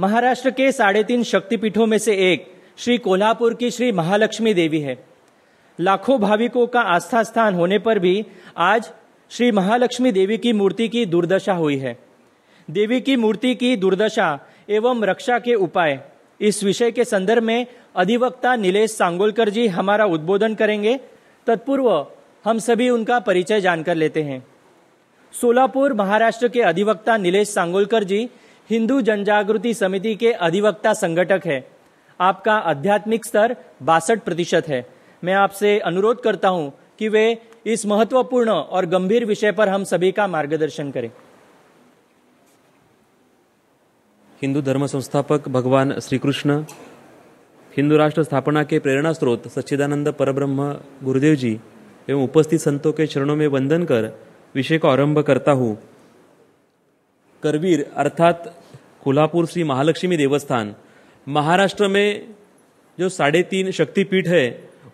महाराष्ट्र के साढ़े तीन शक्तिपीठों में से एक श्री कोल्हापुर की श्री महालक्ष्मी देवी है लाखों भाविकों का आस्था स्थान होने पर भी आज श्री महालक्ष्मी देवी की मूर्ति की दुर्दशा हुई है देवी की मूर्ति की दुर्दशा एवं रक्षा के उपाय इस विषय के संदर्भ में अधिवक्ता नीलेष सांगोलकर जी हमारा उद्बोधन करेंगे तत्पूर्व हम सभी उनका परिचय जानकर लेते हैं सोलापुर महाराष्ट्र के अधिवक्ता नीलेष सांगोलकर जी हिंदू जनजागृति समिति के अधिवक्ता संगठक है आपका आध्यात्मिक स्तर बासठ प्रतिशत है मैं आपसे अनुरोध करता हूं कि वे इस महत्वपूर्ण और गंभीर विषय पर हम सभी का मार्गदर्शन करें हिंदू धर्म संस्थापक भगवान श्री कृष्ण हिंदू राष्ट्र स्थापना के प्रेरणा स्रोत सच्चिदानंद परब्रह्म गुरुदेव जी एवं उपस्थित संतों के चरणों में वंदन कर विषय को आरंभ करता हूँ करवीर अर्थात कोल्हापुर श्री महालक्ष्मी देवस्थान महाराष्ट्र में जो साढ़े तीन शक्तिपीठ है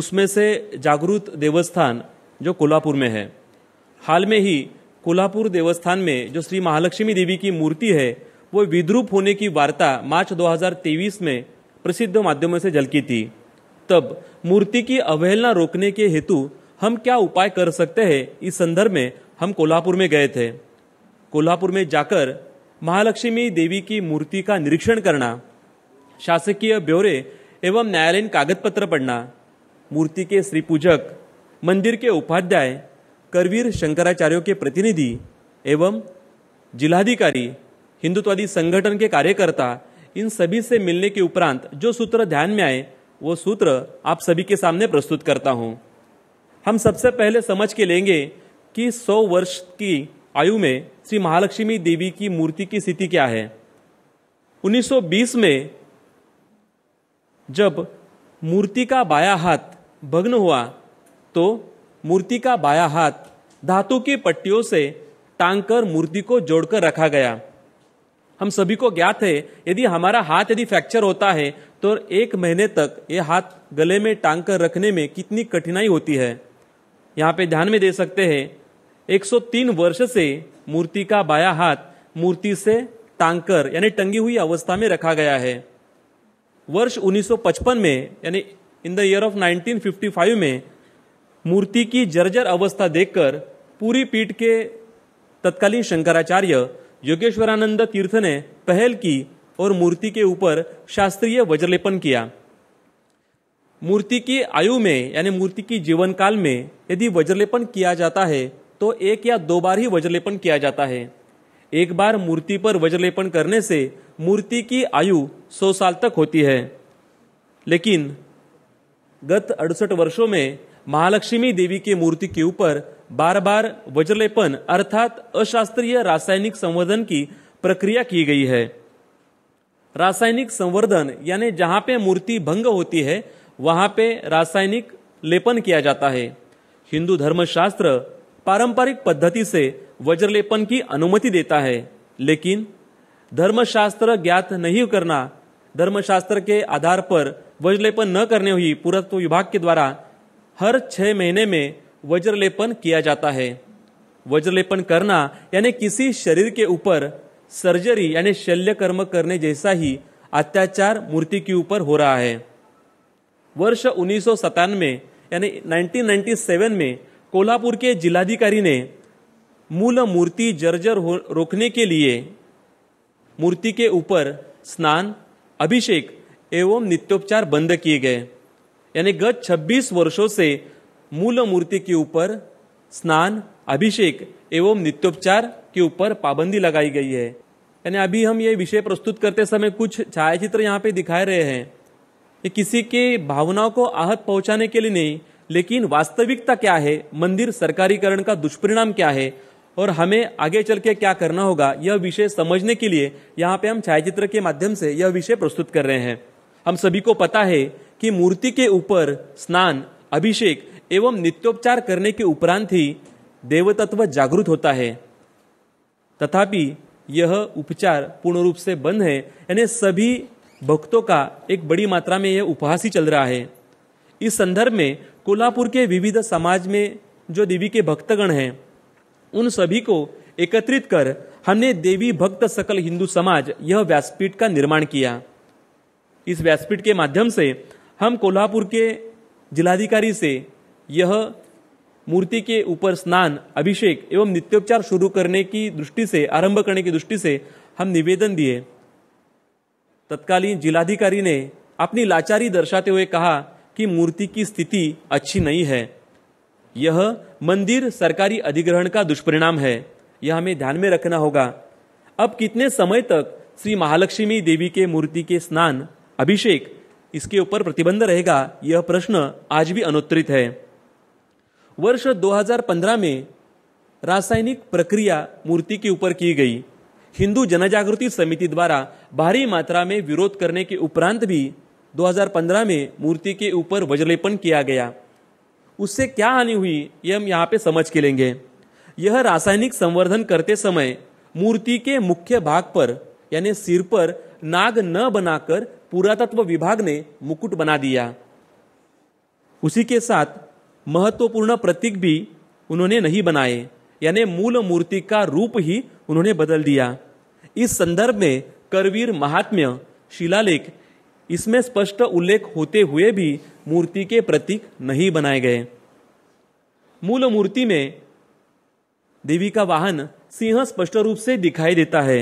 उसमें से जागृत देवस्थान जो कोल्हापुर में है हाल में ही कोल्हापुर देवस्थान में जो श्री महालक्ष्मी देवी की मूर्ति है वो विद्रूप होने की वार्ता मार्च 2023 में प्रसिद्ध माध्यमों से झलकी थी तब मूर्ति की अवहेलना रोकने के हेतु हम क्या उपाय कर सकते हैं इस संदर्भ में हम कोल्हापुर में गए थे कोल्हापुर में जाकर महालक्ष्मी देवी की मूर्ति का निरीक्षण करना शासकीय ब्यौरे एवं न्यायालयीन कागज पत्र पढ़ना मूर्ति के श्री पूजक मंदिर के उपाध्याय करवीर शंकराचार्यों के प्रतिनिधि एवं जिलाधिकारी हिंदुत्वादी संगठन के कार्यकर्ता इन सभी से मिलने के उपरांत जो सूत्र ध्यान में आए वो सूत्र आप सभी के सामने प्रस्तुत करता हूँ हम सबसे पहले समझ के लेंगे कि सौ वर्ष की आयु में श्री महालक्ष्मी देवी की मूर्ति की स्थिति क्या है 1920 में जब मूर्ति का बाया हाथ भग्न हुआ तो मूर्ति का बाया हाथ धातु की पट्टियों से टांग मूर्ति को जोड़कर रखा गया हम सभी को ज्ञात है यदि हमारा हाथ यदि फ्रैक्चर होता है तो एक महीने तक ये हाथ गले में टांग कर रखने में कितनी कठिनाई होती है यहाँ पे ध्यान में दे सकते हैं 103 वर्ष से मूर्ति का बाया हाथ मूर्ति से टांकर यानी टंगी हुई अवस्था में रखा गया है वर्ष 1955 में यानी इन द ईयर ऑफ 1955 में मूर्ति की जर्जर अवस्था देखकर पूरी पीठ के तत्कालीन शंकराचार्य योगेश्वरानंद तीर्थ ने पहल की और मूर्ति के ऊपर शास्त्रीय वज्रलेपन किया मूर्ति की आयु में यानी मूर्ति की जीवन काल में यदि वज्रलेपन किया जाता है तो एक या दो बार ही वज्रलेपन किया जाता है एक बार मूर्ति पर वज्रलेपन करने से मूर्ति की आयु सौ साल तक होती है लेकिन गत अड़सठ वर्षों में महालक्ष्मी देवी की मूर्ति के ऊपर बार बार वज्रलेपन अर्थात अशास्त्रीय रासायनिक संवर्धन की प्रक्रिया की गई है रासायनिक संवर्धन यानी जहां पे मूर्ति भंग होती है वहां पे रासायनिक लेपन किया जाता है हिंदू धर्मशास्त्र पारंपरिक पद्धति से वज्रलेपन की अनुमति देता है लेकिन धर्मशास्त्र ज्ञात नहीं करना धर्मशास्त्र के आधार पर वज्रलेपन न करने हुई पुरातत्व विभाग के द्वारा हर छह महीने में वज्रलेपन किया जाता है वज्रलेपन करना यानी किसी शरीर के ऊपर सर्जरी यानी शल्य कर्म करने जैसा ही अत्याचार मूर्ति के ऊपर हो रहा है वर्ष उन्नीस सौ सतानवे यानी 1997 में कोल्हापुर के जिलाधिकारी ने मूल मूर्ति जर्जर रोकने के लिए मूर्ति के ऊपर स्नान अभिषेक एवं नित्योपचार बंद किए गए यानी गत 26 वर्षों से मूल मूर्ति के ऊपर स्नान अभिषेक एवं नित्योपचार के ऊपर पाबंदी लगाई गई है यानी अभी हम ये विषय प्रस्तुत करते समय कुछ छायाचित्र यहाँ पे दिखाए रहे हैं ये किसी के भावनाओं को आहत पहुँचाने के लिए नहीं लेकिन वास्तविकता क्या है मंदिर सरकारीकरण का दुष्परिणाम क्या है और हमें आगे चल के क्या करना होगा यह विषय समझने के लिए यहाँ पे हम छायाचित्र के माध्यम से यह विषय प्रस्तुत कर रहे हैं हम सभी को पता है कि मूर्ति के ऊपर स्नान अभिषेक एवं नित्योपचार करने के उपरांत ही देवतत्व जागृत होता है तथापि यह उपचार पूर्ण रूप से बंद है यानी सभी भक्तों का एक बड़ी मात्रा में यह उपहास ही चल रहा है इस संदर्भ में कोल्हापुर के विविध समाज में जो देवी के भक्तगण हैं उन सभी को एकत्रित कर हमने देवी भक्त सकल हिंदू समाज यह व्यासपीठ का निर्माण किया इस व्यासपीठ के माध्यम से हम कोल्हापुर के जिलाधिकारी से यह मूर्ति के ऊपर स्नान अभिषेक एवं नित्योपचार शुरू करने की दृष्टि से आरंभ करने की दृष्टि से हम निवेदन दिए तत्कालीन जिलाधिकारी ने अपनी लाचारी दर्शाते हुए कहा कि मूर्ति की स्थिति अच्छी नहीं है यह मंदिर सरकारी अधिग्रहण का दुष्परिणाम है यह हमें ध्यान में रखना होगा अब कितने समय तक श्री महालक्ष्मी देवी के मूर्ति के स्नान अभिषेक इसके ऊपर प्रतिबंध रहेगा यह प्रश्न आज भी अनुत्तरित है वर्ष 2015 में रासायनिक प्रक्रिया मूर्ति के ऊपर की गई हिंदू जनजागृति समिति द्वारा भारी मात्रा में विरोध करने के उपरांत भी 2015 में मूर्ति के ऊपर वज्रलेपन किया गया उससे क्या हानि हुई ये हम यहाँ पे समझ के लेंगे यह रासायनिक संवर्धन करते समय मूर्ति के मुख्य भाग पर यानी सिर पर नाग न बनाकर पुरातत्व विभाग ने मुकुट बना दिया उसी के साथ महत्वपूर्ण प्रतीक भी उन्होंने नहीं बनाए यानी मूल मूर्ति का रूप ही उन्होंने बदल दिया इस संदर्भ में करवीर महात्म्य शिलालेख इसमें स्पष्ट उल्लेख होते हुए भी मूर्ति के प्रतीक नहीं बनाए गए मूल मूर्ति में देवी का वाहन सिंह स्पष्ट रूप से दिखाई देता है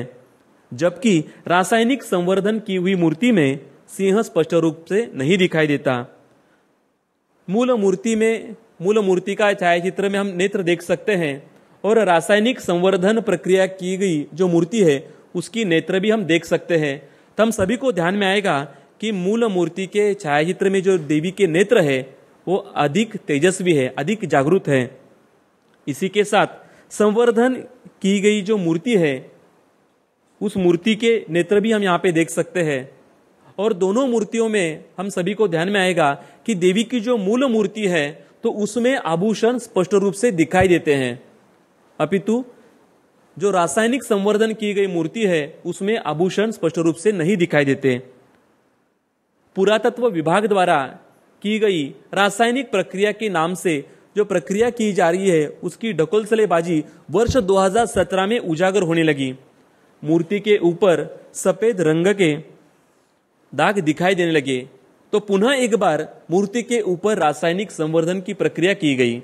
जबकि रासायनिक संवर्धन की हुई मूर्ति में सिंह स्पष्ट रूप से नहीं दिखाई देता मूल मूर्ति में मूल मूर्ति का छायाचित्र में हम नेत्र देख सकते हैं और रासायनिक संवर्धन प्रक्रिया की गई जो मूर्ति है उसकी नेत्र भी हम देख सकते हैं तो हम सभी को ध्यान में आएगा कि मूल मूर्ति के छायाचित्र में जो देवी के नेत्र है वो अधिक तेजस्वी है अधिक जागरूक है इसी के साथ संवर्धन की गई जो मूर्ति है उस मूर्ति के नेत्र भी हम यहाँ पे देख सकते हैं और दोनों मूर्तियों में हम सभी को ध्यान में आएगा कि देवी की जो मूल मूर्ति है तो उसमें आभूषण स्पष्ट रूप से दिखाई देते हैं अपितु जो रासायनिक संवर्धन की गई मूर्ति है उसमें आभूषण स्पष्ट रूप से नहीं दिखाई देते पुरातत्व विभाग द्वारा की गई रासायनिक प्रक्रिया के नाम से जो प्रक्रिया की जा रही है उसकी ढकोलसलेबाजी वर्ष 2017 में उजागर होने लगी मूर्ति के ऊपर सफेद रंग के दाग दिखाई देने लगे तो पुनः एक बार मूर्ति के ऊपर रासायनिक संवर्धन की प्रक्रिया की गई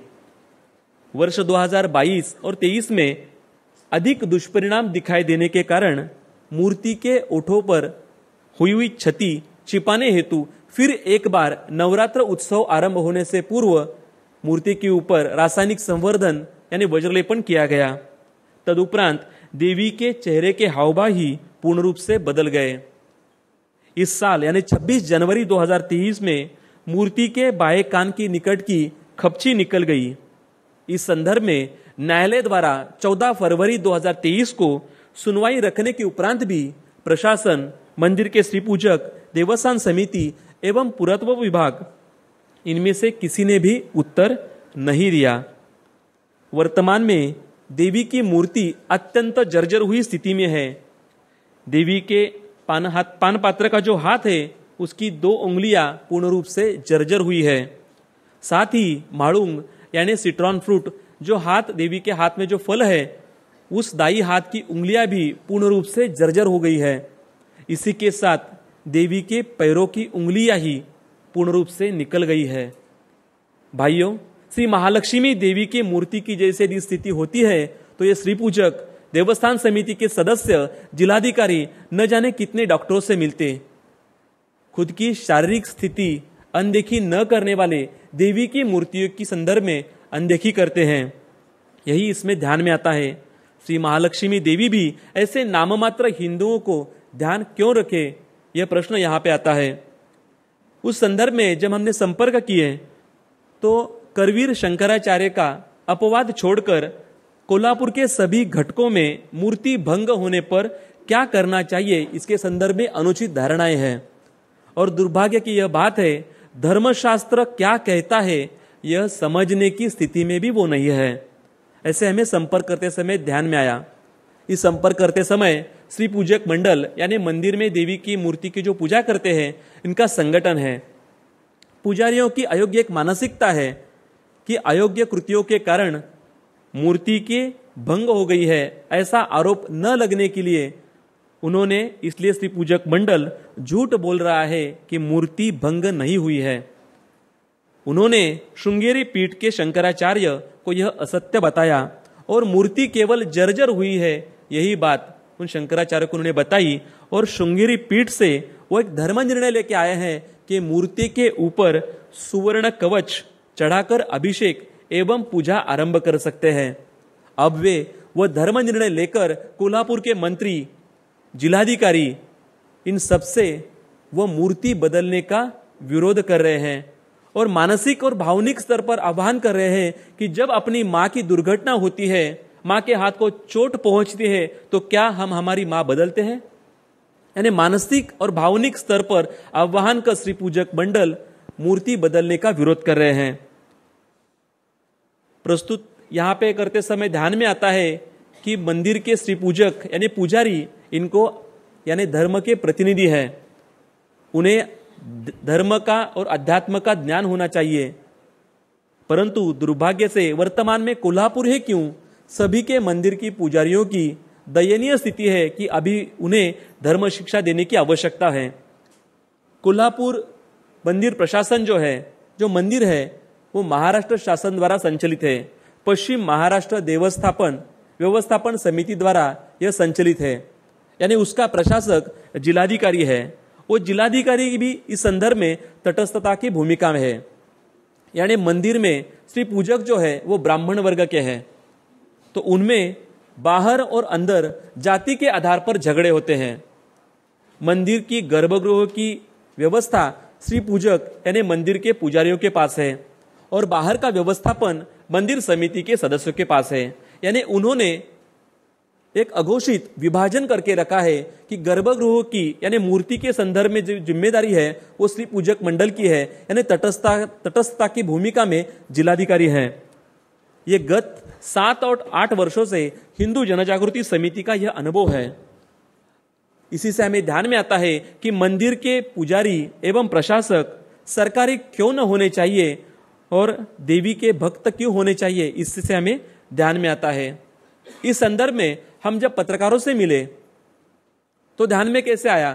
वर्ष 2022 और 23 में अधिक दुष्परिणाम दिखाई देने के कारण मूर्ति के ओठों पर हुई हुई क्षति छिपाने हेतु फिर एक बार नवरात्र उत्सव आरंभ होने से पूर्व मूर्ति के ऊपर रासायनिक संवर्धन यानी वज्रलेपन किया गया तदुपरांत देवी के चेहरे के हावभाव ही पूर्ण रूप से बदल गए इस साल यानी 26 जनवरी 2023 में मूर्ति के बाएं कान की निकट की खपची निकल गई इस संदर्भ में न्यायालय द्वारा 14 फरवरी 2023 को सुनवाई रखने के उपरांत भी प्रशासन मंदिर के श्री पूजक देवस्थान समिति एवं पुरात्व विभाग इनमें से किसी ने भी उत्तर नहीं दिया वर्तमान में देवी की मूर्ति अत्यंत जर्जर हुई स्थिति में है देवी के पान हाथ पान पात्र का जो हाथ है उसकी दो उंगलियां पूर्ण रूप से जर्जर हुई है साथ ही माड़ूंग यानी सिट्रॉन फ्रूट जो हाथ देवी के हाथ में जो फल है उस दाई हाथ की उंगलियां भी पूर्ण रूप से जर्जर हो गई है इसी के साथ देवी के पैरों की उंगलियां ही पूर्ण रूप से निकल गई है भाइयों श्री महालक्ष्मी देवी की मूर्ति की जैसे यदि स्थिति होती है तो ये श्री पूजक देवस्थान समिति के सदस्य जिलाधिकारी न जाने कितने डॉक्टरों से मिलते खुद की शारीरिक स्थिति अनदेखी न करने वाले देवी की मूर्तियों की संदर्भ में अनदेखी करते हैं यही इसमें ध्यान में आता है श्री महालक्ष्मी देवी भी ऐसे नाममात्र हिंदुओं को ध्यान क्यों रखे यह प्रश्न यहाँ पे आता है उस संदर्भ में जब हमने संपर्क किए तो करवीर शंकराचार्य का अपवाद छोड़कर कोल्हापुर के सभी घटकों में मूर्ति भंग होने पर क्या करना चाहिए इसके संदर्भ में अनुचित धारणाएं हैं और दुर्भाग्य की यह बात है धर्मशास्त्र क्या कहता है यह समझने की स्थिति में भी वो नहीं है ऐसे हमें संपर्क करते समय ध्यान में आया इस संपर्क करते समय श्री पूजक मंडल यानी मंदिर में देवी की मूर्ति की जो पूजा करते हैं इनका संगठन है पुजारियों की अयोग्य एक मानसिकता है कि अयोग्य कृतियों के कारण मूर्ति के भंग हो गई है ऐसा आरोप न लगने के लिए उन्होंने इसलिए श्री पूजक मंडल झूठ बोल रहा है कि मूर्ति भंग नहीं हुई है उन्होंने श्रृंगेरी पीठ के शंकराचार्य को यह असत्य बताया और मूर्ति केवल जर्जर हुई है यही बात उन शंकराचार्य को उन्होंने बताई और श्रृंगेरी पीठ से वो एक धर्म निर्णय लेके आए हैं कि मूर्ति के ऊपर सुवर्ण कवच चढ़ाकर अभिषेक एवं पूजा आरंभ कर सकते हैं अब वे वह धर्म निर्णय लेकर कोल्हापुर के मंत्री जिलाधिकारी इन सबसे वह मूर्ति बदलने का विरोध कर रहे हैं और मानसिक और भावनिक स्तर पर आह्वान कर रहे हैं कि जब अपनी माँ की दुर्घटना होती है माँ के हाथ को चोट पहुंचती है तो क्या हम हमारी माँ बदलते हैं यानी मानसिक और भावनिक स्तर पर आह्वान का श्री पूजक मंडल मूर्ति बदलने का विरोध कर रहे हैं प्रस्तुत यहाँ पे करते समय ध्यान में आता है कि मंदिर के श्री पूजक यानी पुजारी इनको यानी धर्म के प्रतिनिधि है उन्हें धर्म का और अध्यात्म का ज्ञान होना चाहिए परंतु दुर्भाग्य से वर्तमान में कोल्हापुर है क्यों सभी के मंदिर की पुजारियों की दयनीय स्थिति है कि अभी उन्हें धर्म शिक्षा देने की आवश्यकता है कोल्हापुर मंदिर प्रशासन जो है जो मंदिर है वो महाराष्ट्र शासन द्वारा संचालित है पश्चिम महाराष्ट्र देवस्थापन व्यवस्थापन समिति द्वारा यह संचालित है यानी उसका प्रशासक जिलाधिकारी है वो जिलाधिकारी भी इस संदर्भ में तटस्थता की भूमिका में है यानी मंदिर में श्री पूजक जो है वो ब्राह्मण वर्ग के हैं तो उनमें बाहर और अंदर जाति के आधार पर झगड़े होते हैं मंदिर की गर्भगृह की व्यवस्था श्री पूजक यानी मंदिर के पुजारियों के पास है और बाहर का व्यवस्थापन मंदिर समिति के सदस्यों के पास है यानी उन्होंने एक अघोषित विभाजन करके रखा है कि गर्भगृह की यानी मूर्ति के संदर्भ में जो जिम्मेदारी है वो श्री पूजक मंडल की है यानी तटस्थता तटस्थता की भूमिका में जिलाधिकारी हैं ये गत सात और आठ वर्षों से हिंदू जनजागृति समिति का यह अनुभव है इसी से हमें ध्यान में आता है कि मंदिर के पुजारी एवं प्रशासक सरकारी क्यों न होने चाहिए और देवी के भक्त क्यों होने चाहिए इससे हमें ध्यान में आता है इस संदर्भ में हम जब पत्रकारों से मिले तो ध्यान में कैसे आया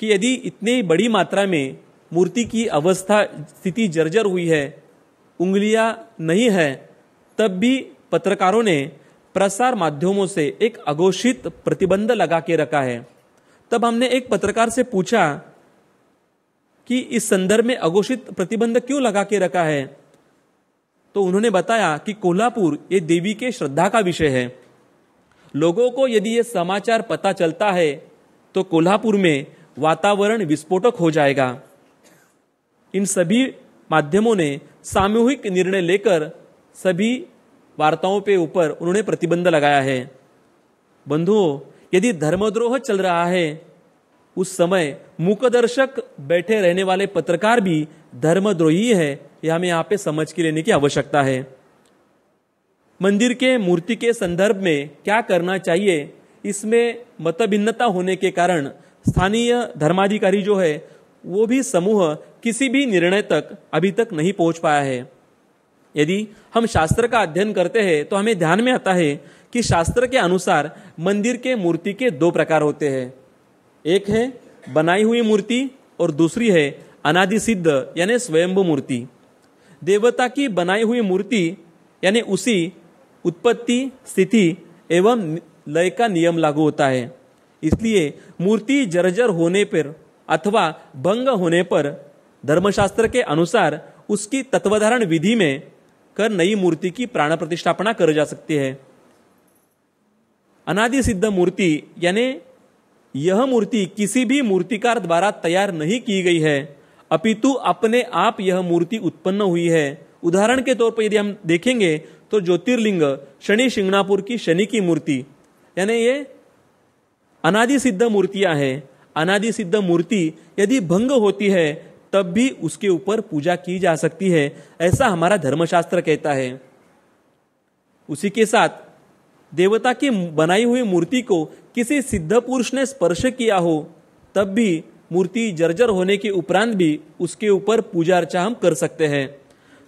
कि यदि इतनी बड़ी मात्रा में मूर्ति की अवस्था स्थिति जर्जर हुई है उंगलियां नहीं है तब भी पत्रकारों ने प्रसार माध्यमों से एक अघोषित प्रतिबंध लगा के रखा है तब हमने एक पत्रकार से पूछा कि इस संदर्भ में अघोषित प्रतिबंध क्यों लगा के रखा है तो उन्होंने बताया कि कोल्हापुर ये देवी के श्रद्धा का विषय है लोगों को यदि ये समाचार पता चलता है तो कोल्हापुर में वातावरण विस्फोटक हो जाएगा इन सभी माध्यमों ने सामूहिक निर्णय लेकर सभी वार्ताओं पे ऊपर उन्होंने प्रतिबंध लगाया है बंधुओं यदि धर्मद्रोह चल रहा है उस समय मुकदर्शक बैठे रहने वाले पत्रकार भी धर्मद्रोही है यह हमें यहाँ पे समझ के लेने की आवश्यकता है मंदिर के मूर्ति के संदर्भ में क्या करना चाहिए इसमें मतभिन्नता होने के कारण स्थानीय धर्माधिकारी जो है वो भी समूह किसी भी निर्णय तक अभी तक नहीं पहुंच पाया है यदि हम शास्त्र का अध्ययन करते हैं तो हमें ध्यान में आता है कि शास्त्र के अनुसार मंदिर के मूर्ति के दो प्रकार होते हैं एक है बनाई हुई मूर्ति और दूसरी है अनादि सिद्ध यानी स्वयंभू मूर्ति देवता की बनाई हुई मूर्ति यानी उसी उत्पत्ति स्थिति एवं लय का नियम लागू होता है इसलिए मूर्ति जर्जर होने पर अथवा भंग होने पर धर्मशास्त्र के अनुसार उसकी तत्वधारण विधि में रखकर नई मूर्ति की प्राण प्रतिष्ठापना कर जा सकती है अनादि सिद्ध मूर्ति यानी यह मूर्ति किसी भी मूर्तिकार द्वारा तैयार नहीं की गई है अपितु अपने आप यह मूर्ति उत्पन्न हुई है उदाहरण के तौर पर यदि हम देखेंगे तो ज्योतिर्लिंग शनि शिंगणापुर की शनि की मूर्ति यानी ये अनादि सिद्ध मूर्तियां हैं अनादि सिद्ध मूर्ति यदि भंग होती है तब भी उसके ऊपर पूजा की जा सकती है ऐसा हमारा धर्मशास्त्र कहता है उसी के साथ देवता की बनाई हुई मूर्ति को किसी सिद्ध पुरुष ने स्पर्श किया हो तब भी मूर्ति जर्जर होने के उपरांत भी उसके ऊपर पूजा अर्चा हम कर सकते हैं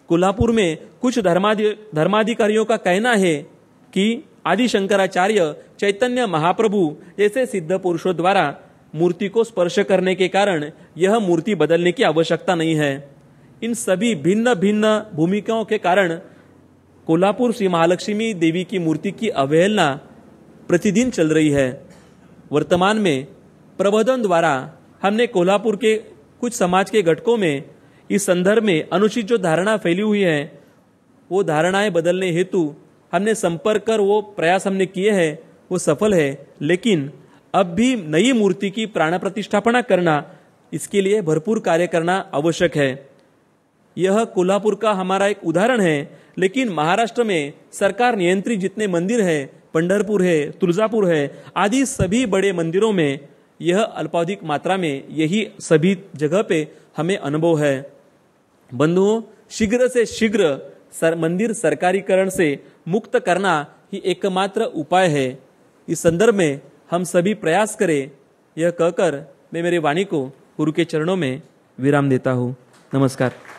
कोल्हापुर में कुछ धर्माधि धर्माधिकारियों का कहना है कि आदि शंकराचार्य चैतन्य महाप्रभु जैसे सिद्ध पुरुषों द्वारा मूर्ति को स्पर्श करने के कारण यह मूर्ति बदलने की आवश्यकता नहीं है इन सभी भिन्न भिन्न भूमिकाओं के कारण कोल्हापुर श्री महालक्ष्मी देवी की मूर्ति की अवहेलना प्रतिदिन चल रही है वर्तमान में प्रबोधन द्वारा हमने कोल्हापुर के कुछ समाज के घटकों में इस संदर्भ में अनुचित जो धारणा फैली हुई है वो धारणाएं बदलने हेतु हमने संपर्क कर वो प्रयास हमने किए हैं वो सफल है लेकिन अब भी नई मूर्ति की प्राण प्रतिष्ठापना करना इसके लिए भरपूर कार्य करना आवश्यक है यह कोल्हापुर का हमारा एक उदाहरण है लेकिन महाराष्ट्र में सरकार नियंत्रित जितने मंदिर है पंडरपुर है तुलजापुर है आदि सभी बड़े मंदिरों में यह अल्पाधिक मात्रा में यही सभी जगह पे हमें अनुभव है बंधुओं शीघ्र से शीघ्र सर मंदिर सरकारीकरण से मुक्त करना ही एकमात्र उपाय है इस संदर्भ में हम सभी प्रयास करें यह कहकर मैं मेरे वाणी को गुरु के चरणों में विराम देता हूँ नमस्कार